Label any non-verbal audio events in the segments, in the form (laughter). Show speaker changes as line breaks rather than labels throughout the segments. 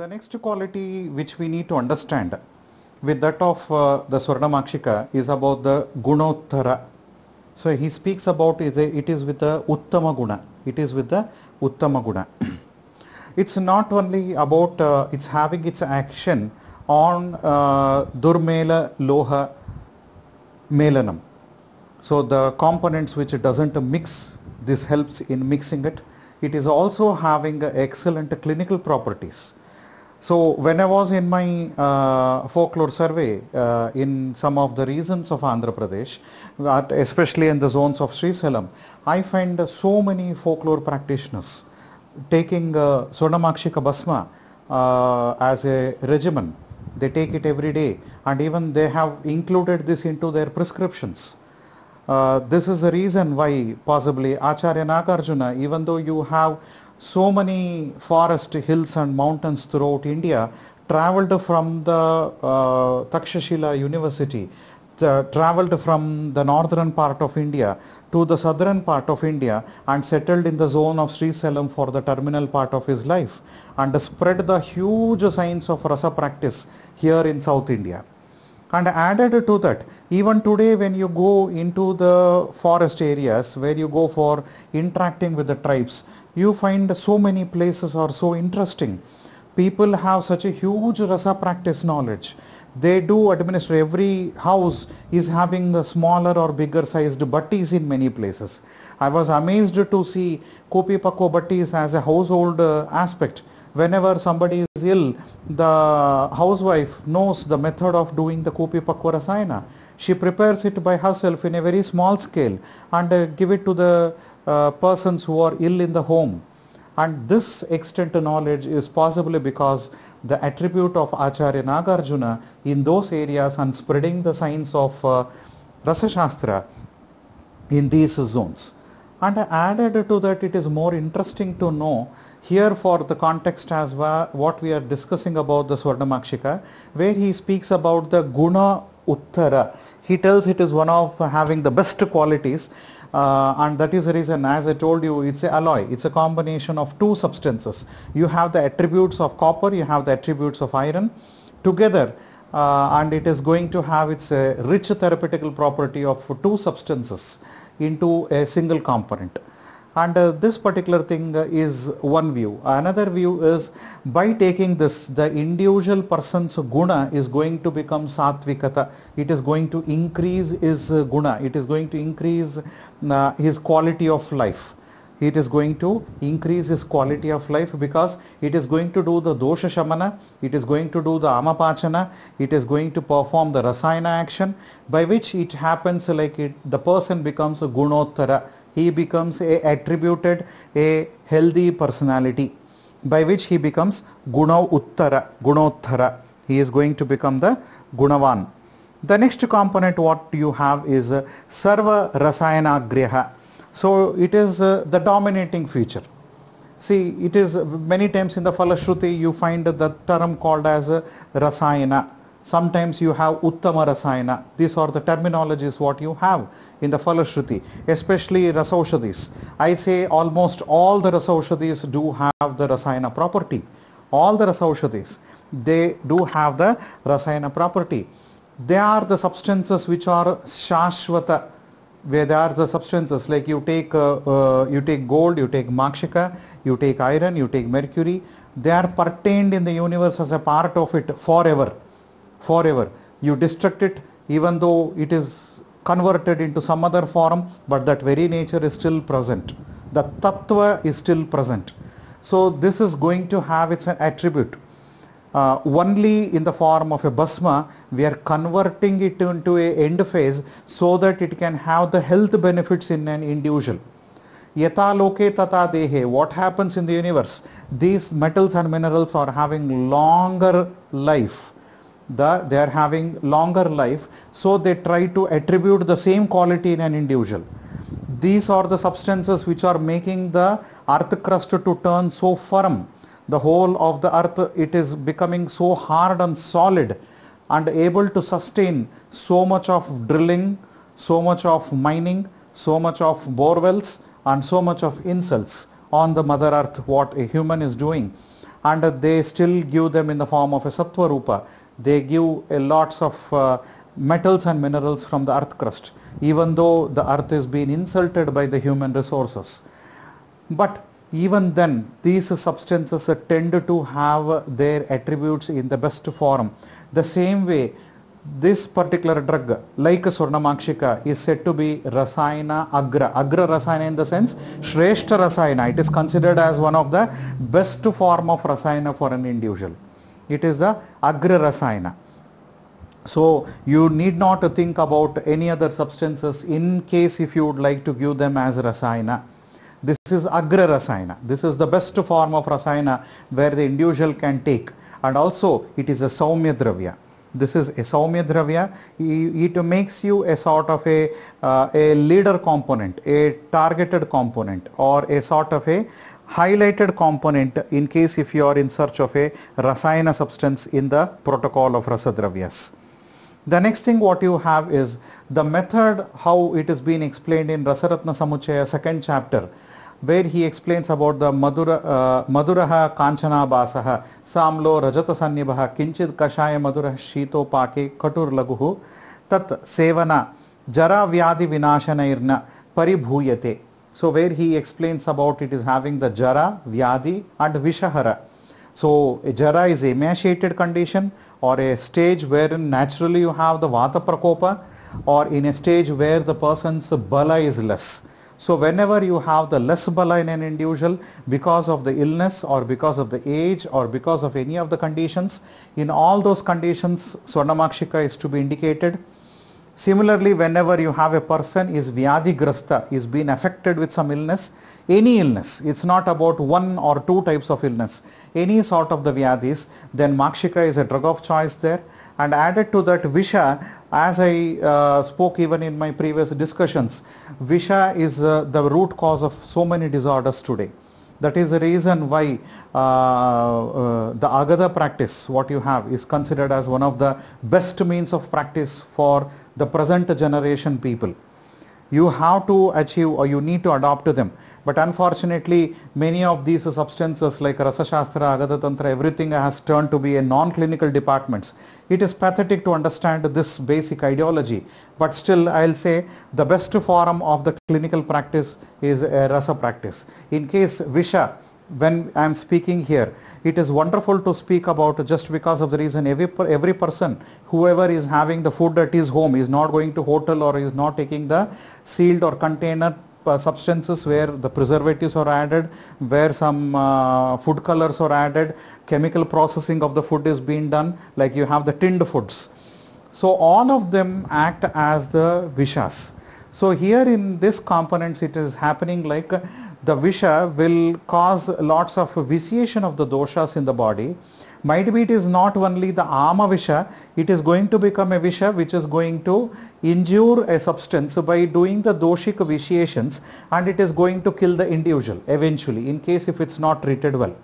The next quality which we need to understand with that of uh, the Swarnamakshika is about the Gunottara. So he speaks about it, it is with the Uttama Guna. It is with the Uttama Guna. (clears throat) it's not only about uh, it's having its action on uh, Durmela Loha Melanam. So the components which doesn't mix, this helps in mixing it. It is also having excellent clinical properties so when I was in my uh, folklore survey uh, in some of the regions of Andhra Pradesh, especially in the zones of Sri Salem, I find uh, so many folklore practitioners taking uh, Sonamakshika Basma uh, as a regimen. They take it every day and even they have included this into their prescriptions. Uh, this is the reason why possibly Acharya Nagarjuna, even though you have so many forest hills and mountains throughout India traveled from the uh, Takshashila University, the, traveled from the northern part of India to the southern part of India and settled in the zone of Sri Salem for the terminal part of his life and spread the huge science of rasa practice here in South India. And added to that, even today when you go into the forest areas where you go for interacting with the tribes, you find so many places are so interesting people have such a huge rasa practice knowledge they do administer every house is having a smaller or bigger sized butties in many places i was amazed to see kopi pakko butties as a household uh, aspect whenever somebody is ill the housewife knows the method of doing the kopi pakko rasayana she prepares it by herself in a very small scale and uh, give it to the uh, persons who are ill in the home. And this extent of knowledge is possibly because the attribute of Acharya Nagarjuna in those areas and spreading the science of uh, Rasa Shastra in these zones. And added to that, it is more interesting to know here for the context as well, what we are discussing about the Swarnamakshika, where he speaks about the Guna Uttara. He tells it is one of having the best qualities uh, and that is the reason as I told you it's a alloy it's a combination of two substances you have the attributes of copper you have the attributes of iron together uh, and it is going to have its uh, rich therapeutical property of two substances into a single component and uh, this particular thing uh, is one view another view is by taking this the individual person's guna is going to become sattvikata. it is going to increase his uh, guna it is going to increase uh, his quality of life it is going to increase his quality of life because it is going to do the dosha shamana it is going to do the amapachana it is going to perform the rasayana action by which it happens like it the person becomes a gunottara he becomes a attributed a healthy personality by which he becomes guna uttara, gunottara. He is going to become the gunavan. The next component what you have is uh, sarva rasayana griha. So it is uh, the dominating feature. See, it is many times in the Falashruti you find the term called as uh, rasayana. Sometimes you have Uttama Rasayana. These are the terminologies what you have in the Phalashruti, especially Rasaushadis. I say almost all the Rasaushadis do have the Rasayana property. All the Rasaushadis, they do have the Rasayana property. They are the substances which are Shashvata where there are the substances like you take uh, uh, you take gold you take makshika you take iron you take mercury they are pertained in the universe as a part of it forever forever. You destruct it even though it is converted into some other form, but that very nature is still present. The tattva is still present. So this is going to have its attribute. Uh, only in the form of a basma, we are converting it into a end phase so that it can have the health benefits in an individual. Yata loke tata dehe. What happens in the universe? These metals and minerals are having longer life the, they are having longer life so they try to attribute the same quality in an individual these are the substances which are making the earth crust to turn so firm the whole of the earth it is becoming so hard and solid and able to sustain so much of drilling so much of mining so much of borewells and so much of insults on the mother earth what a human is doing and they still give them in the form of a sattva rupa they give a lots of uh, metals and minerals from the earth crust even though the earth is being insulted by the human resources but even then these substances tend to have their attributes in the best form the same way this particular drug like Swarnamakshika is said to be Rasayana Agra. Agra Rasayana in the sense Shrestha Rasayana. It is considered as one of the best form of Rasayana for an individual it is the agra rasayana so you need not think about any other substances in case if you would like to give them as rasayana this is agra rasayana this is the best form of rasayana where the individual can take and also it is a saumya dravya this is a saumya dravya it makes you a sort of a uh, a leader component a targeted component or a sort of a highlighted component in case if you are in search of a rasayana substance in the protocol of rasadravyas. The next thing what you have is the method how it is been explained in Rasaratna Samuchaya second chapter where he explains about the madura uh, maduraha kanchana basaha samlo rajata sannibaha kinchid kashaya madurah shito pake katur laguhu tat sevana jara vyadi vinashanairna paribhuyate So where he explains about it is having the Jara, Vyadi and Vishahara. So Jara is a emaciated condition or a stage wherein naturally you have the Vata Prakopa or in a stage where the person's Bala is less. So whenever you have the less bala in an individual because of the illness or because of the age or because of any of the conditions, in all those conditions Swarnamakshika is to be indicated. Similarly, whenever you have a person is grasta, is being affected with some illness, any illness, it's not about one or two types of illness, any sort of the vyadis, then Makshika is a drug of choice there. And added to that, Visha, as I uh, spoke even in my previous discussions, Visha is uh, the root cause of so many disorders today. That is the reason why uh, uh, the Agada practice, what you have, is considered as one of the best means of practice for the present generation people you have to achieve or you need to adopt to them. But unfortunately, many of these substances like Rasa Shastra, Tantra, everything has turned to be a non-clinical departments. It is pathetic to understand this basic ideology. But still, I'll say the best form of the clinical practice is Rasa practice. In case Visha, when I am speaking here. It is wonderful to speak about just because of the reason every, every person, whoever is having the food at his home, is not going to hotel or is not taking the sealed or container uh, substances where the preservatives are added, where some uh, food colors are added, chemical processing of the food is being done, like you have the tinned foods. So all of them act as the vishas. So here in this components it is happening like the visha will cause lots of vitiation of the doshas in the body. Might be it is not only the ama visha, it is going to become a visha which is going to injure a substance by doing the doshic vitiations and it is going to kill the individual eventually in case if it's not treated well.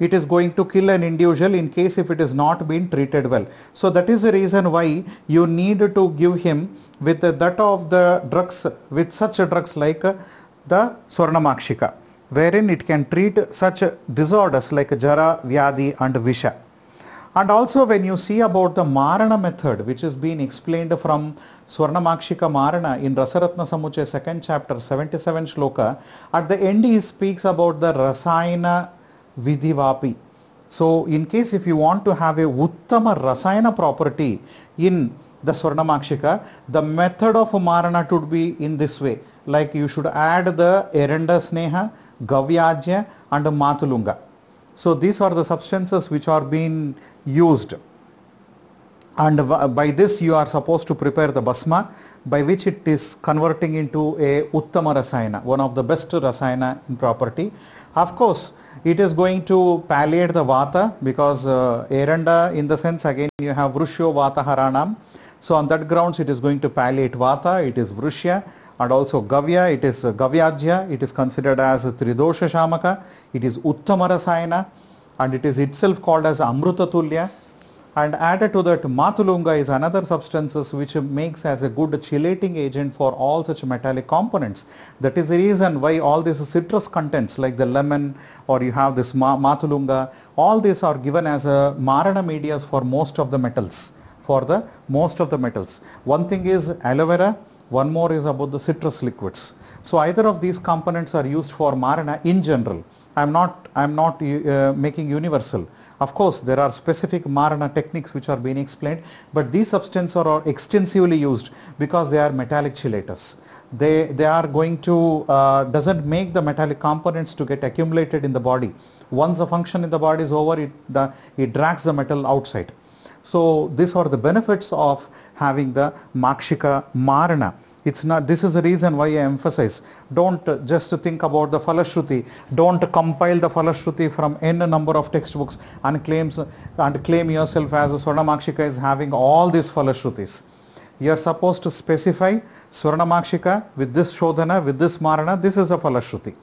it is going to kill an individual in case if it is not being treated well. So that is the reason why you need to give him with that of the drugs, with such drugs like the Swarnamakshika, wherein it can treat such disorders like Jara, Vyadi and Visha. And also when you see about the Marana method which is being explained from Swarnamakshika Marana in Rasaratna Samuche 2nd chapter 77 shloka, at the end he speaks about the Rasayana Vidhivapi. So in case if you want to have a Uttama Rasayana property in the Swarnamakshika, the method of Marana should be in this way. Like you should add the Erenda Sneha, Gavyajya and Matulunga. So these are the substances which are being used. And by this you are supposed to prepare the basma by which it is converting into a Uttama Rasayana, one of the best Rasayana in property. Of course, it is going to palliate the vata because uh, eranda in the sense again you have vrushyo vata haranam so on that grounds it is going to palliate vata it is vrushya and also gavya it is uh, gavyajya it is considered as tridosha shamaka it is uttamara rasayana and it is itself called as amrutatulya and added to that mathulunga is another substance which makes as a good chelating agent for all such metallic components. That is the reason why all these citrus contents like the lemon or you have this ma mathulunga, all these are given as a marana medias for most of the metals, for the most of the metals. One thing is aloe vera, one more is about the citrus liquids. So either of these components are used for marana in general. I am not, I'm not uh, making universal. Of course, there are specific marana techniques which are being explained, but these substances are, extensively used because they are metallic chelators. They, they are going to, uh, doesn't make the metallic components to get accumulated in the body. Once the function in the body is over, it, the, it drags the metal outside. So these are the benefits of having the Makshika Marana. It's not, this is the reason why I emphasize. Don't just think about the Falashruti. Don't compile the Falashruti from n number of textbooks and claims and claim yourself as a Swarnamakshika is having all these Falashrutis. You are supposed to specify Swarnamakshika with this Shodhana, with this Marana, this is a Falashruti.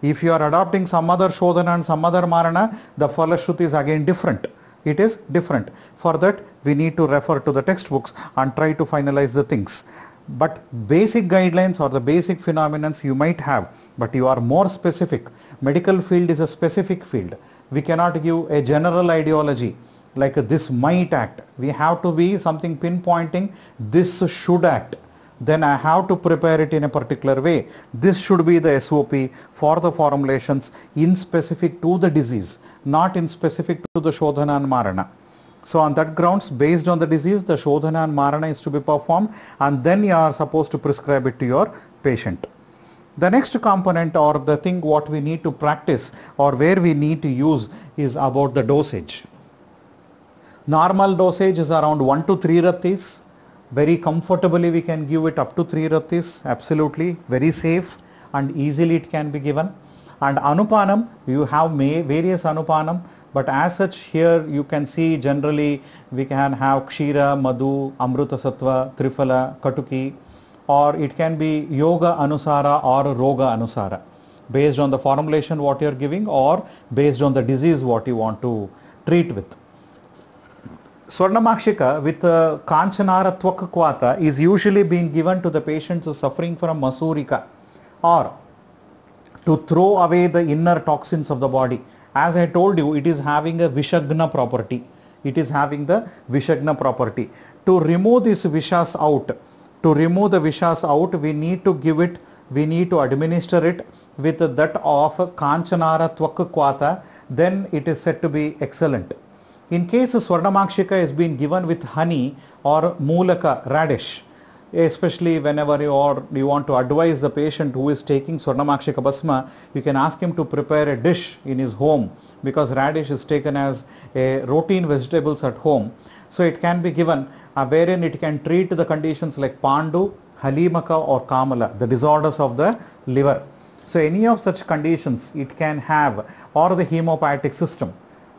If you are adopting some other Shodhana and some other Marana, the Falashruti is again different it is different. For that, we need to refer to the textbooks and try to finalize the things but basic guidelines or the basic phenomena you might have but you are more specific medical field is a specific field we cannot give a general ideology like this might act we have to be something pinpointing this should act then I have to prepare it in a particular way. This should be the SOP for the formulations in specific to the disease, not in specific to the Shodhana and Marana. So on that grounds, based on the disease, the Shodhana and Marana is to be performed and then you are supposed to prescribe it to your patient. The next component or the thing what we need to practice or where we need to use is about the dosage. Normal dosage is around 1 to 3 ratis. Very comfortably we can give it up to 3 ratis, absolutely, very safe and easily it can be given. And anupanam, you have various anupanam but as such here you can see generally we can have Kshira, Madhu, Amruta Sattva, Trifala, Katuki or it can be Yoga Anusara or Roga Anusara based on the formulation what you are giving or based on the disease what you want to treat with. Swarnamakshika with uh, Kanchanara Twakakwata is usually being given to the patients suffering from Masurika or to throw away the inner toxins of the body as I told you it is having a Vishagna property it is having the Vishagna property to remove these Vishas out to remove the Vishas out we need to give it we need to administer it with that of Kanchanara Tvakkvata then it is said to be excellent in case Swarnamakshika has been given with honey or Mulaka radish especially whenever you, or you want to advise the patient who is taking Swarnamakshika Basma, you can ask him to prepare a dish in his home because radish is taken as a routine vegetables at home. So it can be given uh, wherein it can treat the conditions like Pandu, Halimaka or Kamala, the disorders of the liver. So any of such conditions it can have or the hemopathic system.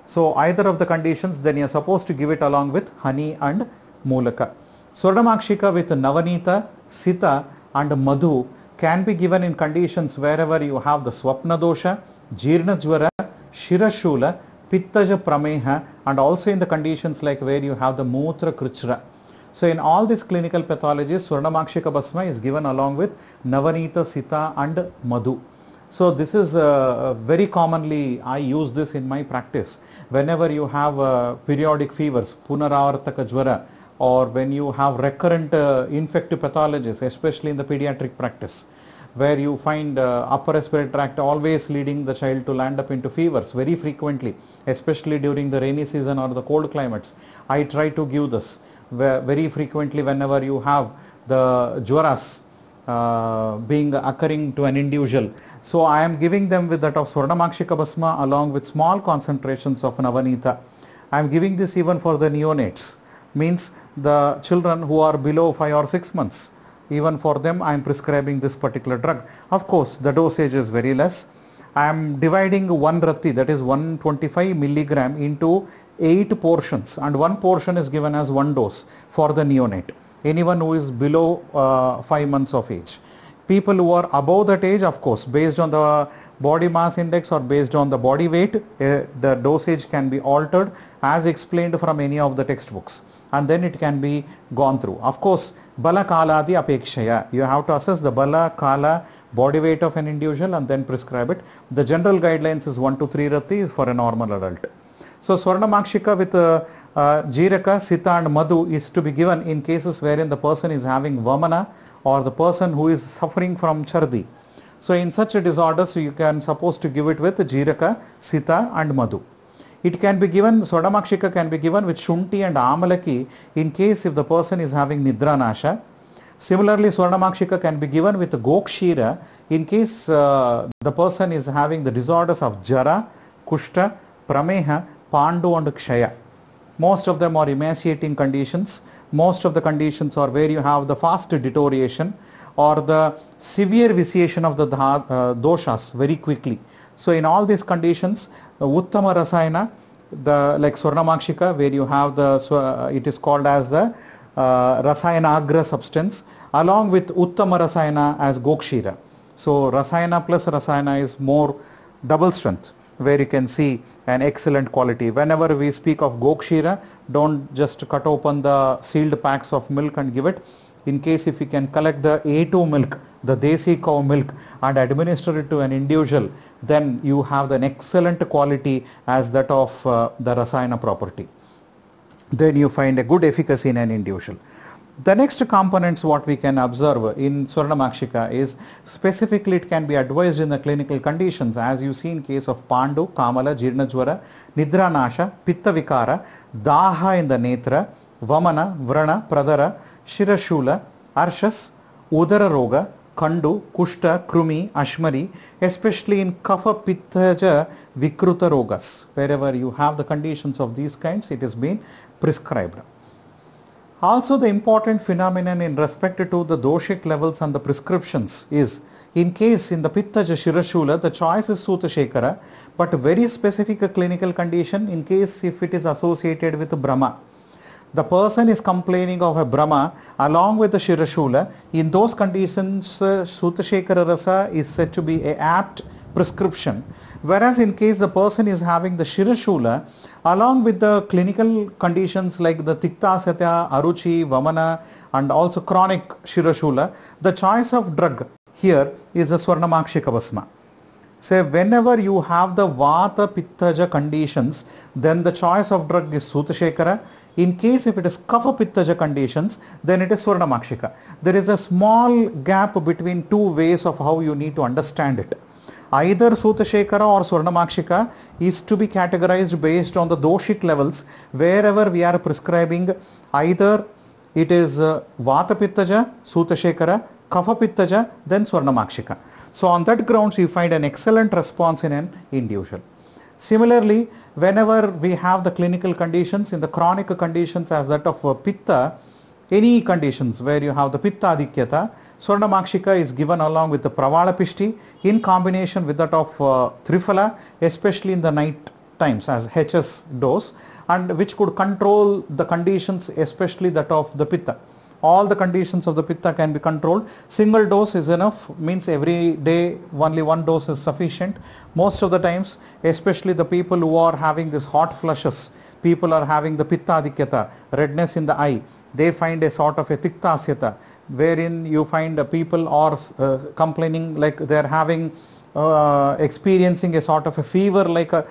So either of the conditions then you are supposed to give it along with honey and Mulaka. Swarnamakshika with Navanita, Sita and Madhu can be given in conditions wherever you have the Swapna Dosha, Jirna Jwara, Shirashula, Pittaja Prameha and also in the conditions like where you have the Mutra Krichra. So in all these clinical pathologies, Swarnamakshika Basma is given along with Navanita, Sita and Madhu. So this is uh, very commonly, I use this in my practice. Whenever you have uh, periodic fevers, Punaravartaka Jwara, or when you have recurrent uh, infective pathologies, especially in the pediatric practice, where you find uh, upper respiratory tract always leading the child to land up into fevers very frequently, especially during the rainy season or the cold climates. I try to give this very frequently whenever you have the jwaras uh, being occurring to an individual. So I am giving them with that of Swarnamakshika Basma along with small concentrations of Navanita. I am giving this even for the neonates means the children who are below 5 or 6 months even for them I am prescribing this particular drug. Of course the dosage is very less. I am dividing one rati that is 125 milligram into 8 portions and one portion is given as one dose for the neonate anyone who is below uh, 5 months of age. People who are above that age of course based on the body mass index or based on the body weight uh, the dosage can be altered as explained from any of the textbooks and then it can be gone through. Of course, bala kaladi apekshaya. You have to assess the bala kala body weight of an individual and then prescribe it. The general guidelines is 1 to 3 rati is for a normal adult. So Swarnamakshika with uh, uh, Jiraka, Sita and Madhu is to be given in cases wherein the person is having Vamana or the person who is suffering from Chardi. So in such a disorder, you can suppose to give it with Jiraka, Sita and Madhu. It can be given, sodamakshika can be given with Shunti and Amalaki in case if the person is having Nidra Nasha. Similarly, Swarnamakshika can be given with Gokshira in case uh, the person is having the disorders of Jara, Kushta, Prameha, Pandu and Kshaya. Most of them are emaciating conditions. Most of the conditions are where you have the fast deterioration or the severe vitiation of the dha- uh, doshas very quickly. So in all these conditions, Uttama Rasayana, the like Swarnamakshika, where you have the, uh, it is called as the uh, Rasayana Agra substance, along with Uttama Rasayana as Gokshira. So Rasayana plus Rasayana is more double strength, where you can see an excellent quality. Whenever we speak of Gokshira, don't just cut open the sealed packs of milk and give it in case if we can collect the A2 milk, the desi cow milk and administer it to an individual, then you have an excellent quality as that of uh, the rasayana property. Then you find a good efficacy in an individual. The next components what we can observe in Swarnamakshika is specifically it can be advised in the clinical conditions as you see in case of Pandu, Kamala, Jirnajwara, Nidranasha, Pitta Vikara, Daha in the Netra, Vamana, Vrana, Pradara, ಶಿರಶೂಲ arshas, udara roga, ಕಂಡು ಕುಷ್ಠ ಕೃಮಿ ಅಶ್ಮರಿ especially in kapha pittaja vikrita ರೋಗಸ್ wherever you have the conditions of these kinds it is been prescribed also the important phenomenon in respect to the ದೋಷಿಕ್ levels on the prescriptions is in case in the pittaja shirashula the choice is Sutashekhara but very specific clinical condition in case if it is associated with bhrama the person is complaining of a Brahma along with the Shirashula, in those conditions uh, Rasa is said to be a apt prescription. Whereas in case the person is having the Shirashula, along with the clinical conditions like the Satya, Aruchi, Vamana and also chronic Shirashula, the choice of drug here is the Swarnamakshikavasma. Say whenever you have the Vata Pittaja conditions, then the choice of drug is Sutashekara in case if it is kapha pittaja conditions, then it is swarnamakshika. There is a small gap between two ways of how you need to understand it. Either Sutashekara or Swarnamakshika is to be categorized based on the doshic levels wherever we are prescribing either it is uh, Vata Pittaja, Sutashekara, Kapha Pittaja, then Swarnamakshika. So on that grounds you find an excellent response in an individual. Similarly, whenever we have the clinical conditions in the chronic conditions as that of uh, pitta any conditions where you have the pitta adikyata swarnamakshika is given along with the pishti in combination with that of uh, triphala especially in the night times as hs dose and which could control the conditions especially that of the pitta all the conditions of the pitta can be controlled single dose is enough means every day only one dose is sufficient most of the times especially the people who are having these hot flushes people are having the pitta adikyata redness in the eye they find a sort of a tiktasyata wherein you find people are uh, complaining like they are having uh, experiencing a sort of a fever like a,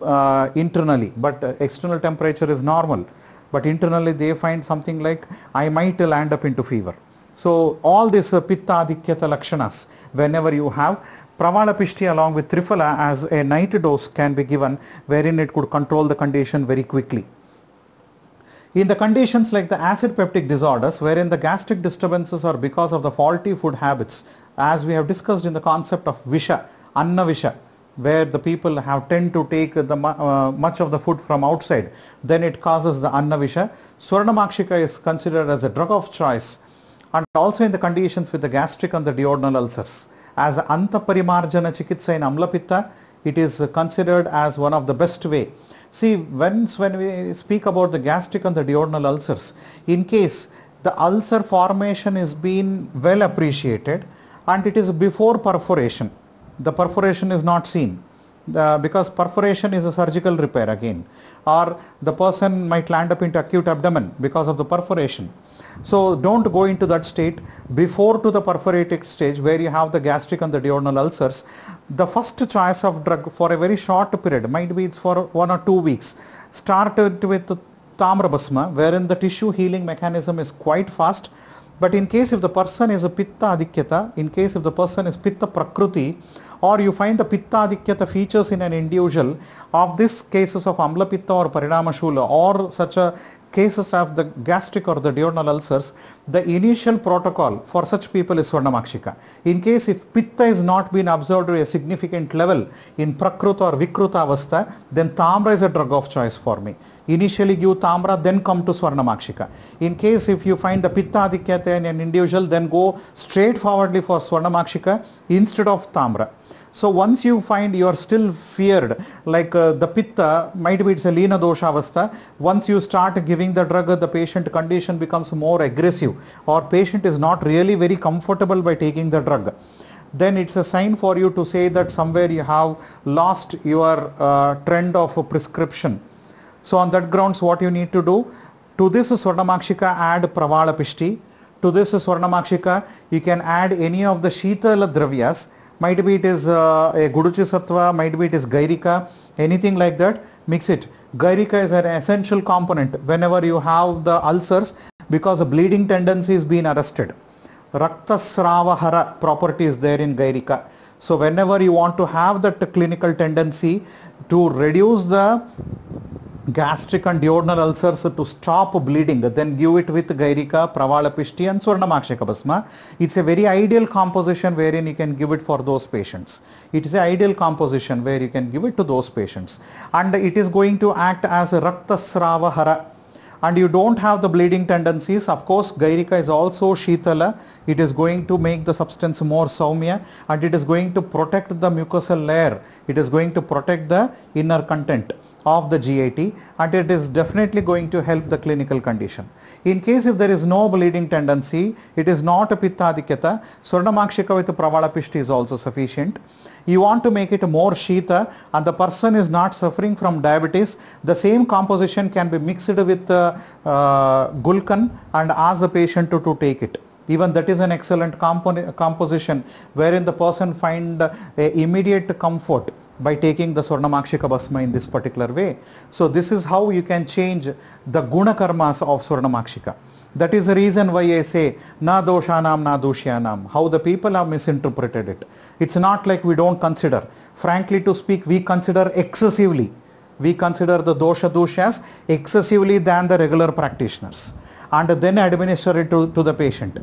uh, uh, internally but uh, external temperature is normal but internally they find something like I might land up into fever. So all these uh, pitta adikyata lakshanas, whenever you have pravalapishti along with trifala as a night dose can be given wherein it could control the condition very quickly. In the conditions like the acid peptic disorders wherein the gastric disturbances are because of the faulty food habits as we have discussed in the concept of visha, anna visha, where the people have tend to take the uh, much of the food from outside then it causes the annavisha swarnamakshika is considered as a drug of choice and also in the conditions with the gastric and the duodenal ulcers as antaparimarjana chikitsa in amlapitta it is considered as one of the best way see once when we speak about the gastric and the duodenal ulcers in case the ulcer formation is being well appreciated and it is before perforation the perforation is not seen uh, because perforation is a surgical repair again or the person might land up into acute abdomen because of the perforation so don't go into that state before to the perforated stage where you have the gastric and the duodenal ulcers the first choice of drug for a very short period might be it's for one or two weeks start it with tamrabasma wherein the tissue healing mechanism is quite fast but in case if the person is a pitta adikyata in case if the person is pitta prakruti or you find the pitta adikyata features in an individual of these cases of amla pitta or parinamashula or such a cases of the gastric or the duodenal ulcers, the initial protocol for such people is Swarnamakshika. In case if Pitta is not been observed to a significant level in Prakruta or Vikruta Avastha, then Tamra is a drug of choice for me. Initially give Tamra, then come to Swarnamakshika. In case if you find the Pitta Adikyata in an individual, then go straightforwardly for Swarnamakshika instead of Tamra. So once you find you are still feared, like uh, the pitta, might be it's a lena dosha avastha. Once you start giving the drug, the patient condition becomes more aggressive or patient is not really very comfortable by taking the drug. Then it's a sign for you to say that somewhere you have lost your uh, trend of prescription. So on that grounds, what you need to do, to this Swarnamakshika add Pravalapishti. To this Swarnamakshika, you can add any of the Shitala Dravyas might be it is uh, a Guruchi Sattva, might be it is Gairika, anything like that, mix it. Gairika is an essential component whenever you have the ulcers because the bleeding tendency is being arrested. Raktasravahara property is there in Gairika. So whenever you want to have that clinical tendency to reduce the gastric and duodenal ulcers to stop bleeding then give it with Gairika, Pravalapishti and Swarnamakshakabhasma. It's a very ideal composition wherein you can give it for those patients. It is an ideal composition where you can give it to those patients and it is going to act as a Raktasrava Hara and you don't have the bleeding tendencies of course gairika is also shitala it is going to make the substance more saumya and it is going to protect the mucosal layer it is going to protect the inner content of the GAT and it is definitely going to help the clinical condition. In case if there is no bleeding tendency, it is not a pittadikata, swarnamakshika with pravalapishti is also sufficient. You want to make it more shita and the person is not suffering from diabetes, the same composition can be mixed with uh, uh, gulkan and ask the patient to, to take it even that is an excellent compo composition wherein the person find uh, immediate comfort by taking the Swarnamakshika basma in this particular way. So this is how you can change the guna karmas of Swarnamakshika. That is the reason why I say na doshanam na dushyanam. How the people have misinterpreted it. It's not like we don't consider. Frankly to speak, we consider excessively. We consider the dosha doshas excessively than the regular practitioners and then administer it to, to the patient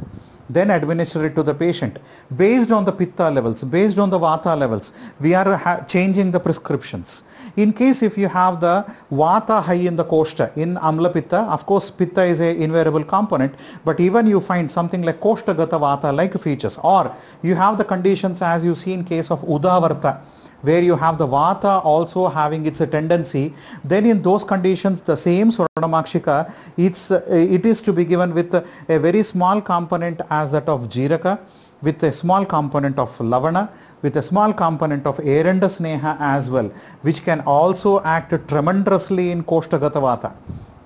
then administer it to the patient. Based on the pitta levels, based on the vata levels, we are ha- changing the prescriptions. In case if you have the vata high in the koshta, in amla pitta, of course pitta is a invariable component, but even you find something like koshta gata vata like features, or you have the conditions as you see in case of udavarta where you have the Vata also having its a tendency, then in those conditions the same Swaranamakshika, it's, uh, it is to be given with a, a very small component as that of Jiraka, with a small component of Lavana, with a small component of Erenda Sneha as well, which can also act tremendously in Koshtagata Vata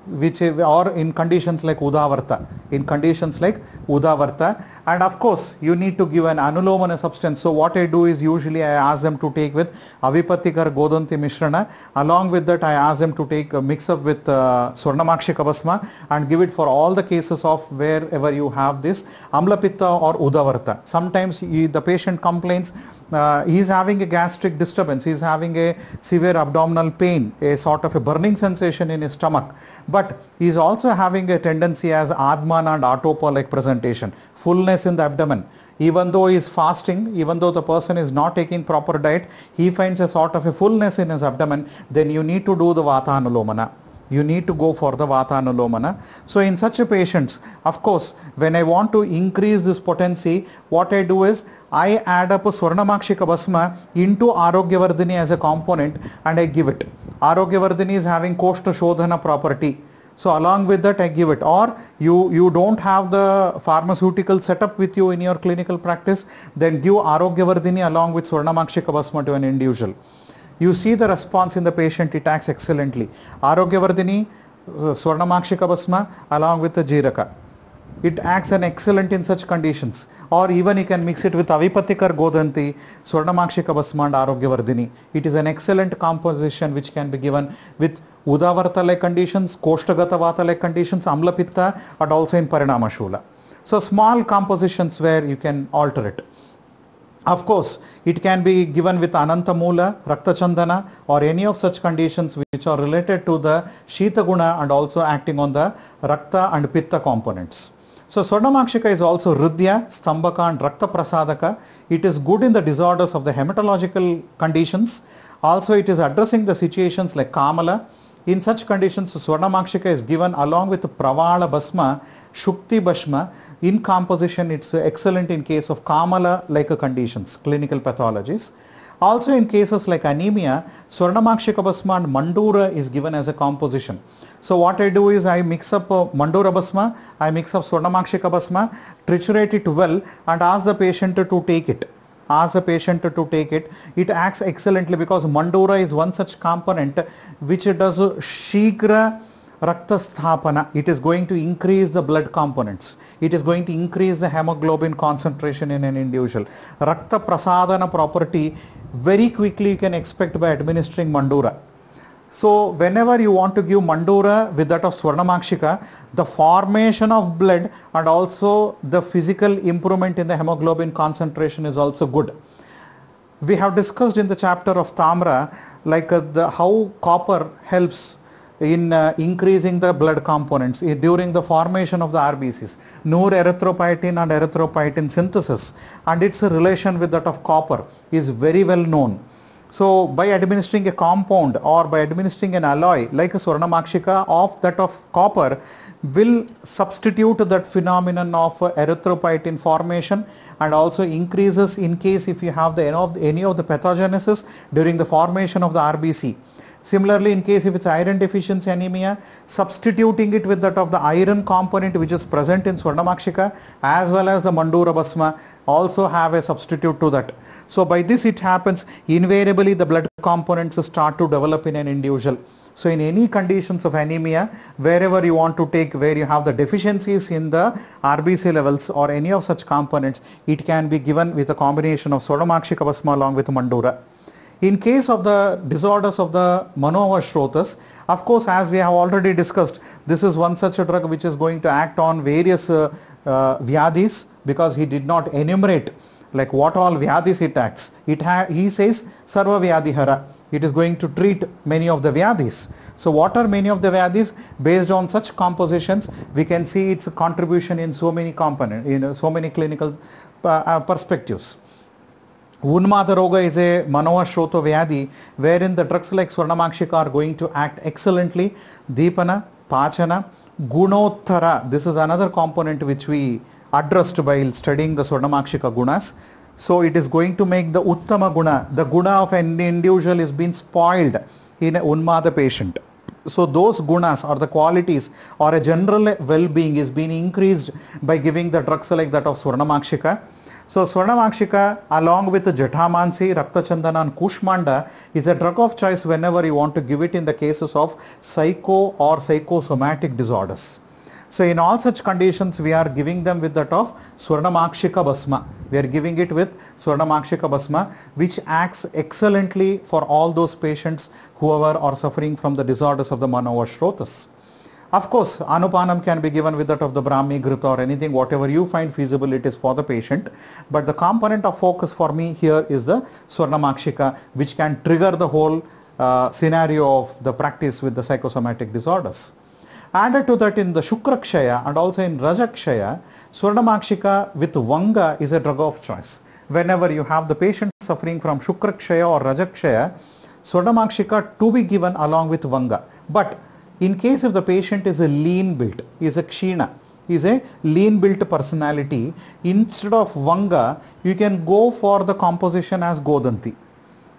which or in conditions like udavarta in conditions like udavarta and of course you need to give an anulomana substance so what i do is usually i ask them to take with avipatikar godanti mishrana along with that i ask them to take a mix up with uh, swarnamakshi kavasma and give it for all the cases of wherever you have this amlapitta or udavarta sometimes the patient complains uh, he is having a gastric disturbance, He is having a severe abdominal pain, a sort of a burning sensation in his stomach. But he is also having a tendency as Adman and Atopa like presentation, fullness in the abdomen. Even though he is fasting, even though the person is not taking proper diet, he finds a sort of a fullness in his abdomen, then you need to do the Vata Anulomana you need to go for the vata Vatanulomana. So in such a patients, of course, when I want to increase this potency, what I do is I add up a Swarnamakshika Basma into Arogyavardhini as a component and I give it. Arogyavardhini is having Koshta Shodhana property. So along with that I give it or you, you don't have the pharmaceutical setup with you in your clinical practice then give Arogyavardhini along with Swarnamakshika Basma to an individual you see the response in the patient, it acts excellently. Arogyavardhini, uh, Swarnamakshika Basma along with the Jiraka. It acts an excellent in such conditions. Or even you can mix it with Avipatikar Godanti, Swarnamakshika Basma and Arogyavardhini. It is an excellent composition which can be given with Udavartale conditions, Koshtagatavathale conditions, Amlapitta but also in Parinamashula. So small compositions where you can alter it. Of course, it can be given with Anantamula, Raktachandana or any of such conditions which are related to the Shita Guna and also acting on the Rakta and Pitta components. So Swarnamakshika is also Rudya, Stambaka and Rakta Prasadaka. It is good in the disorders of the hematological conditions. Also it is addressing the situations like Kamala. In such conditions Swarnamakshika is given along with Pravala Basma, Shukti Basma in composition it's excellent in case of Kamala like conditions, clinical pathologies. Also in cases like anemia, Swarnamakshikabhasma and Mandura is given as a composition. So what I do is I mix up uh, Mandura basma I mix up Swarnamakshikabhasma, triturate it well and ask the patient to take it. Ask the patient to take it. It acts excellently because Mandura is one such component which does uh, shikra. Raktasthapana, it is going to increase the blood components. It is going to increase the hemoglobin concentration in an individual. Rakta Prasadana property, very quickly you can expect by administering Mandura. So whenever you want to give Mandura with that of Swarnamakshika, the formation of blood and also the physical improvement in the hemoglobin concentration is also good. We have discussed in the chapter of Tamra like uh, the, how copper helps in uh, increasing the blood components uh, during the formation of the RBCs, erythropoietin and erythropoietin synthesis and its relation with that of copper is very well known. So by administering a compound or by administering an alloy like a Swarnamakshika of that of copper will substitute that phenomenon of uh, erythropoietin formation and also increases in case if you have the, any of the pathogenesis during the formation of the RBC. Similarly, in case if it's iron deficiency anemia, substituting it with that of the iron component which is present in Swarnamakshika as well as the Mandura Basma also have a substitute to that. So by this it happens invariably the blood components start to develop in an individual. So in any conditions of anemia, wherever you want to take, where you have the deficiencies in the RBC levels or any of such components, it can be given with a combination of sodomaxicabasma along with mandura. In case of the disorders of the Manova Shrotas, of course as we have already discussed, this is one such a drug which is going to act on various uh, uh, Vyadis because he did not enumerate like what all Vyadis it acts. It he says Sarva Vyadihara. It is going to treat many of the Vyadis. So what are many of the Vyadis? Based on such compositions, we can see its contribution in so many component, in so many clinical uh, uh perspectives. Unmata Roga is a shoto Vyadi wherein the drugs like Swarnamakshika are going to act excellently. Deepana, Pachana, Gunottara, this is another component which we addressed by studying the Swarnamakshika Gunas. So it is going to make the Uttama Guna, the Guna of an individual is being spoiled in a the patient. So those gunas or the qualities or a general well-being is being increased by giving the drugs like that of Swarnamakshika. So Swarnamakshika along with Jathamansi, Raktachandana and Kushmanda is a drug of choice whenever you want to give it in the cases of psycho or psychosomatic disorders. So in all such conditions we are giving them with that of Swarnamakshika Basma. We are giving it with Swarnamakshika Basma which acts excellently for all those patients whoever are suffering from the disorders of the Manova Shrotas. Of course, anupanam can be given with that of the Brahmi, Grita or anything, whatever you find feasible it is for the patient. But the component of focus for me here is the Swarnamakshika which can trigger the whole uh, scenario of the practice with the psychosomatic disorders. Added to that in the Shukrakshaya and also in Rajakshaya, Swarnamakshika with Vanga is a drug of choice. Whenever you have the patient suffering from Shukrakshaya or Rajakshaya, Swarnamakshika to be given along with Vanga. But in case if the patient is a lean built, is a kshina, is a lean built personality, instead of Vanga, you can go for the composition as Godanti.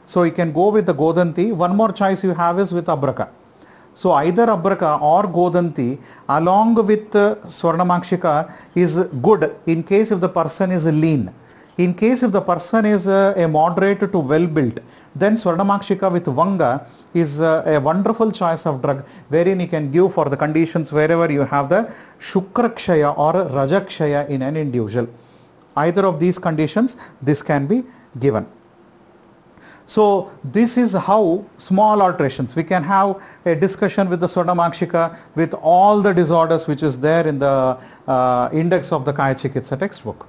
So you can go with the Godanti. One more choice you have is with Abraka. So either Abraka or Godanti along with uh, Swarnamakshika is good in case if the person is lean. In case if the person is uh, a moderate to well built, then Swarnamakshika with Vanga is uh, a wonderful choice of drug wherein you can give for the conditions wherever you have the Shukrakshaya or Rajakshaya in an individual. Either of these conditions, this can be given. So this is how small alterations. We can have a discussion with the Swarnamakshika with all the disorders which is there in the uh, index of the Kaya Chikitsa textbook.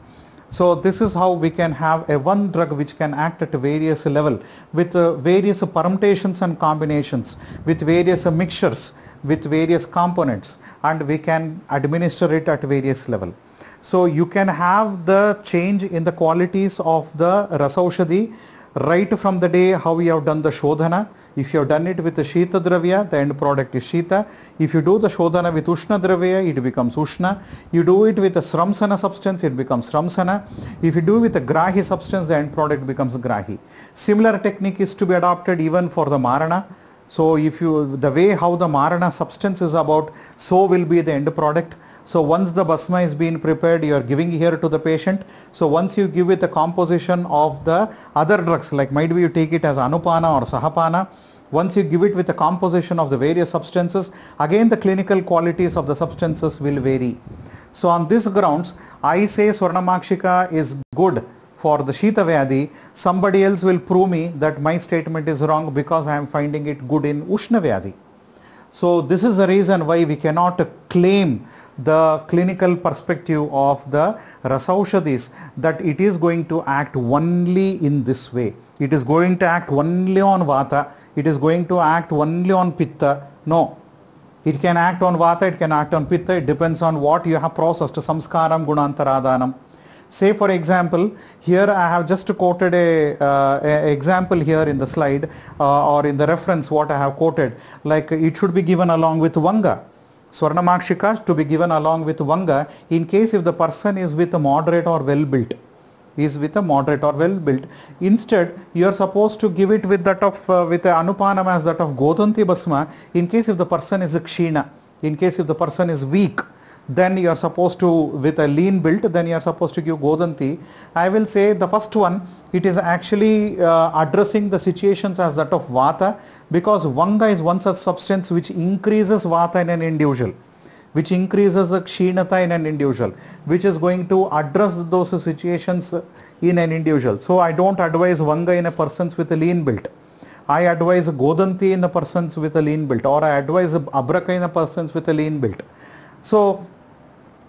So this is how we can have a one drug which can act at various level with uh, various permutations and combinations, with various uh, mixtures, with various components and we can administer it at various level. So you can have the change in the qualities of the Rasaushadi right from the day how you have done the Shodhana. If you have done it with the Shita Dravya, the end product is Shita. If you do the Shodhana with Ushna Dravya, it becomes Ushna. You do it with the Sramsana substance, it becomes Sramsana. If you do with the Grahi substance, the end product becomes Grahi. Similar technique is to be adopted even for the Marana. So if you, the way how the marana substance is about, so will be the end product. So once the basma is being prepared, you are giving here to the patient. So once you give it the composition of the other drugs, like might be you take it as anupana or sahapana, once you give it with the composition of the various substances, again the clinical qualities of the substances will vary. So on this grounds, I say Swarnamakshika is good for the Shita Vyadi, somebody else will prove me that my statement is wrong because I am finding it good in Ushna Vyadi. So this is the reason why we cannot claim the clinical perspective of the Rasaushadis that it is going to act only in this way. It is going to act only on Vata. It is going to act only on Pitta. No. It can act on Vata, it can act on Pitta. It depends on what you have processed. Samskaram, Gunantaradhanam. Say for example, here I have just quoted a, uh, a example here in the slide uh, or in the reference what I have quoted. Like it should be given along with Vanga. Swarnamakshika to be given along with Vanga in case if the person is with a moderate or well built is with a moderate or well built. Instead, you are supposed to give it with that of uh, with anupanam as that of Godanti Basma in case if the person is a Kshina, in case if the person is weak then you are supposed to with a lean build then you are supposed to give godanti i will say the first one it is actually uh, addressing the situations as that of vata because vanga is one such substance which increases vata in an individual which increases the kshinata in an individual which is going to address those situations in an individual so i don't advise vanga in a persons with a lean build i advise godanti in a persons with a lean build or i advise abraka in a persons with a lean build so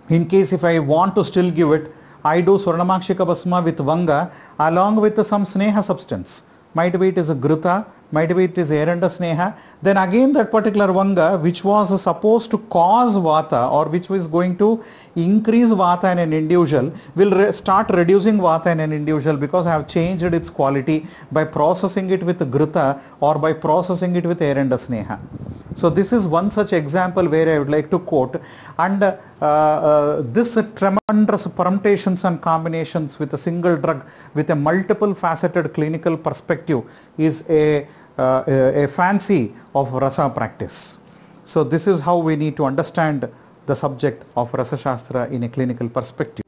in case if I want to still give it, I do Swarnamakshika Basma with Vanga along with some Sneha substance. Might be it is a Gruta, might be it is Eranda Sneha. Then again that particular Vanga which was supposed to cause Vata or which was going to increase Vata in an individual will re- start reducing Vata in an individual because I have changed its quality by processing it with Gruta or by processing it with Eranda Sneha. So this is one such example where I would like to quote and uh, uh, this tremendous permutations and combinations with a single drug with a multiple faceted clinical perspective is a, uh, a, a fancy of rasa practice. So this is how we need to understand the subject of Rasa Shastra in a clinical perspective.